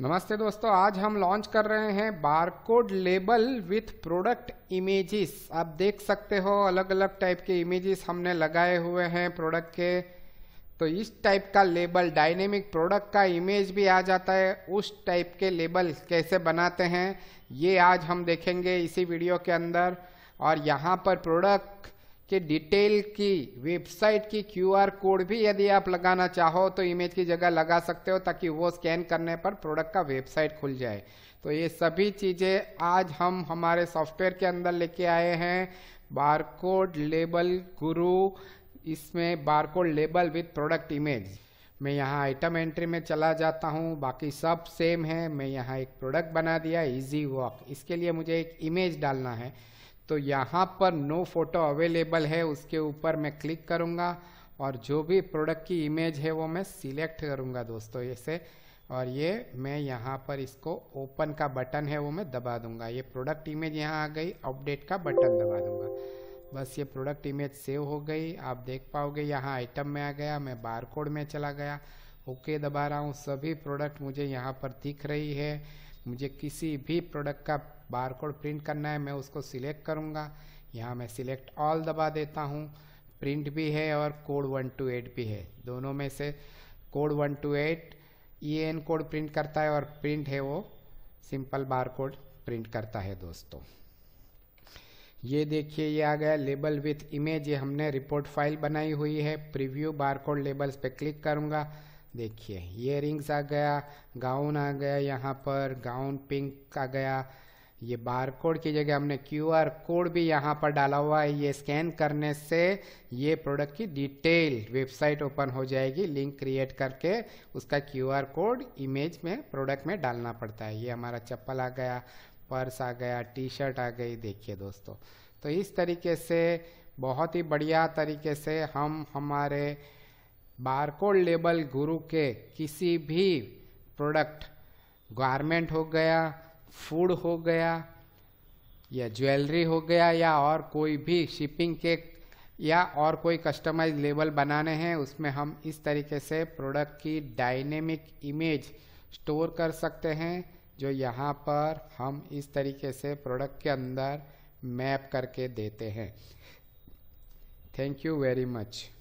नमस्ते दोस्तों आज हम लॉन्च कर रहे हैं barcode label with product images आप देख सकते हो अलग अलग टाइप के इमेजेस हमने लगाए हुए हैं प्रोडक्ट के तो इस टाइप का लेबल डायनेमिक प्रोडक्ट का इमेज भी आ जाता है उस टाइप के लेबल कैसे बनाते हैं ये आज हम देखेंगे इसी वीडियो के अंदर और यहाँ पर प्रोडक्ट के डिटेल की वेबसाइट की क्यूआर कोड भी यदि आप लगाना चाहो तो इमेज की जगह लगा सकते हो ताकि वो स्कैन करने पर प्रोडक्ट का वेबसाइट खुल जाए तो ये सभी चीज़ें आज हम हमारे सॉफ्टवेयर के अंदर लेके आए हैं बारकोड लेबल गुरु इसमें barcode label with product image मैं यहाँ आइटम एंट्री में चला जाता हूँ बाकी सब सेम है मैं यहाँ एक प्रोडक्ट बना दिया इजी वॉक इसके लिए मुझे एक इमेज डालना है तो यहाँ पर नो फोटो अवेलेबल है उसके ऊपर मैं क्लिक करूँगा और जो भी प्रोडक्ट की इमेज है वो मैं सिलेक्ट करूँगा दोस्तों ऐसे और ये मैं यहाँ पर इसको ओपन का बटन है वो मैं दबा दूंगा ये प्रोडक्ट इमेज यहाँ आ गई अपडेट का बटन दबा दूंगा बस ये प्रोडक्ट इमेज सेव हो गई आप देख पाओगे यहाँ आइटम में आ गया मैं बार कोड में चला गया ओके दबा रहा हूँ सभी प्रोडक्ट मुझे यहाँ पर दिख रही है मुझे किसी भी प्रोडक्ट का बार कोड प्रिंट करना है मैं उसको सिलेक्ट करूँगा यहाँ मैं सिलेक्ट ऑल दबा देता हूँ प्रिंट भी है और कोड वन टू एट भी है दोनों में से code one two eight E e N code print करता है और प्रिंट है वो सिंपल बार कोड प्रिंट करता है दोस्तों ये देखिए ये आ गया लेबल विथ इमेज ये हमने रिपोर्ट फाइल बनाई हुई है प्रीव्यू बारकोड लेबल्स पे क्लिक करूँगा देखिए ये रिंग्स आ गया गाउन आ गया यहाँ पर गाउन पिंक आ गया ये बार कोड की जगह हमने क्यू आर कोड भी यहाँ पर डाला हुआ है ये स्कैन करने से ये प्रोडक्ट की डिटेल वेबसाइट ओपन हो जाएगी लिंक क्रिएट करके उसका क्यू आर कोड इमेज में प्रोडक्ट में डालना पड़ता है ये हमारा चप्पल आ गया पर्स आ गया टी शर्ट आ गई देखिए दोस्तों तो इस तरीके से बहुत ही बढ़िया तरीके से हम हमारे बारकोड लेबल गुरु के किसी भी प्रोडक्ट गारमेंट हो गया फूड हो गया या ज्वेलरी हो गया या और कोई भी शिपिंग के या और कोई कस्टमाइज लेबल बनाने हैं उसमें हम इस तरीके से प्रोडक्ट की डायनेमिक इमेज स्टोर कर सकते हैं जो यहाँ पर हम इस तरीके से प्रोडक्ट के अंदर मैप करके देते हैं थैंक यू वेरी मच